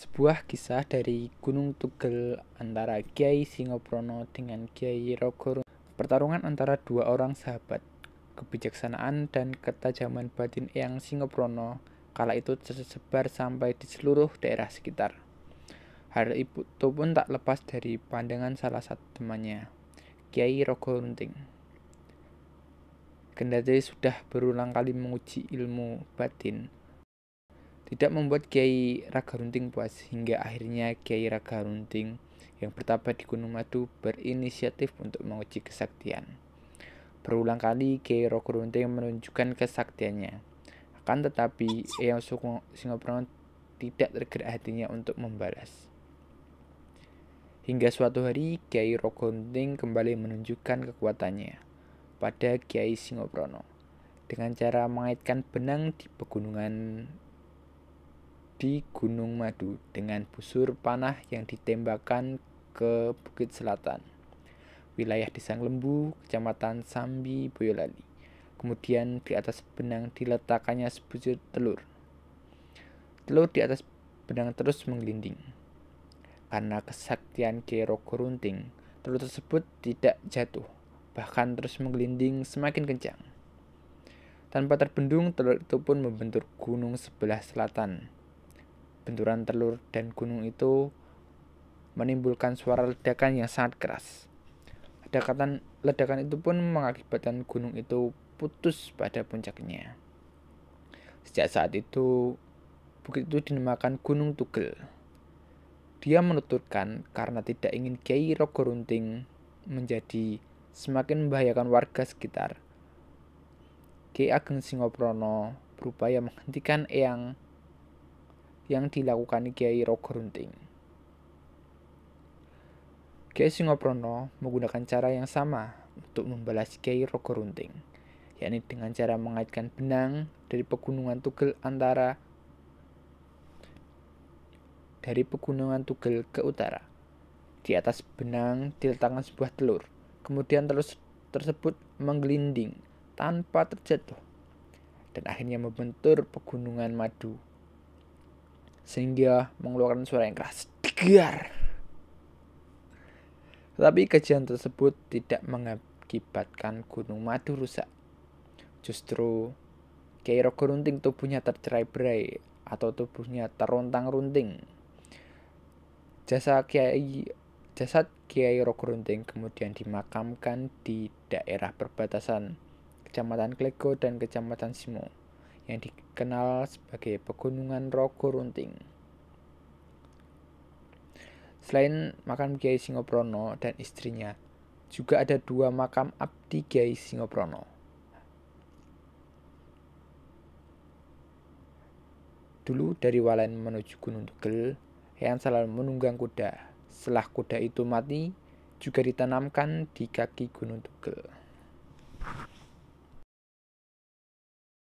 Sebuah kisah dari Gunung Tugel antara Kiai Singoprono dengan Kiai Rogo Pertarungan antara dua orang sahabat Kebijaksanaan dan ketajaman batin Eyang Singoprono kala itu tersebar sampai di seluruh daerah sekitar. Hal itu pun tak lepas dari pandangan salah satu temannya, Kiai Rogo Runting. Kendati sudah berulang kali menguji ilmu batin, tidak membuat Kiai Ragarunting puas hingga akhirnya Kiai Ragarunting yang bertapa di Gunung Madu berinisiatif untuk menguji kesaktian. Berulang kali Kiai Ragarunting menunjukkan kesaktiannya. Akan tetapi Eyang Singaprono tidak tergerak hatinya untuk membalas. Hingga suatu hari Kiai Ragarunting kembali menunjukkan kekuatannya pada Kiai Singaprono dengan cara mengaitkan benang di pegunungan di Gunung Madu dengan busur panah yang ditembakkan ke Bukit Selatan, wilayah desa Lembu, Kecamatan Sambi, Boyolali. Kemudian di atas benang diletakkannya sebutir telur. Telur di atas benang terus menggelinding. Karena kesaktian kerok kerunting telur tersebut tidak jatuh, bahkan terus menggelinding semakin kencang. Tanpa terbendung, telur itu pun membentur gunung sebelah selatan, benturan telur dan gunung itu menimbulkan suara ledakan yang sangat keras. Ledakan, ledakan itu pun mengakibatkan gunung itu putus pada puncaknya. Sejak saat itu, bukit itu dinamakan Gunung Tugel. Dia menuturkan karena tidak ingin Kiai Rogo Runting menjadi semakin membahayakan warga sekitar. Kiai Ageng Singoprono berupaya menghentikan Eyang yang dilakukan Kiai Rogrunting. Kiai Singoprono menggunakan cara yang sama untuk membalas Kiai Rogrunting, yakni dengan cara mengaitkan benang dari pegunungan Tugel antara dari pegunungan Tugel ke utara. Di atas benang diletakkan sebuah telur, kemudian telur tersebut menggelinding tanpa terjatuh dan akhirnya membentur pegunungan madu sehingga mengeluarkan suara yang keras. Tegar. Tetapi kejadian tersebut tidak mengakibatkan gunung madu rusak. Justru Keiro Gerunting tubuhnya tercerai-berai atau tubuhnya terontang-runting. Jasa Kiai jasad Kiai Rogorunting kemudian dimakamkan di daerah perbatasan Kecamatan Klego dan Kecamatan Simo yang di dikenal sebagai Pegunungan Rogo Runting. Selain makam Kiai Singoprono dan istrinya, juga ada dua makam abdi Kiai Singoprono. Dulu dari Walen menuju Gunung Tegel, yang selalu menunggang kuda. Setelah kuda itu mati, juga ditanamkan di kaki Gunung Tegel.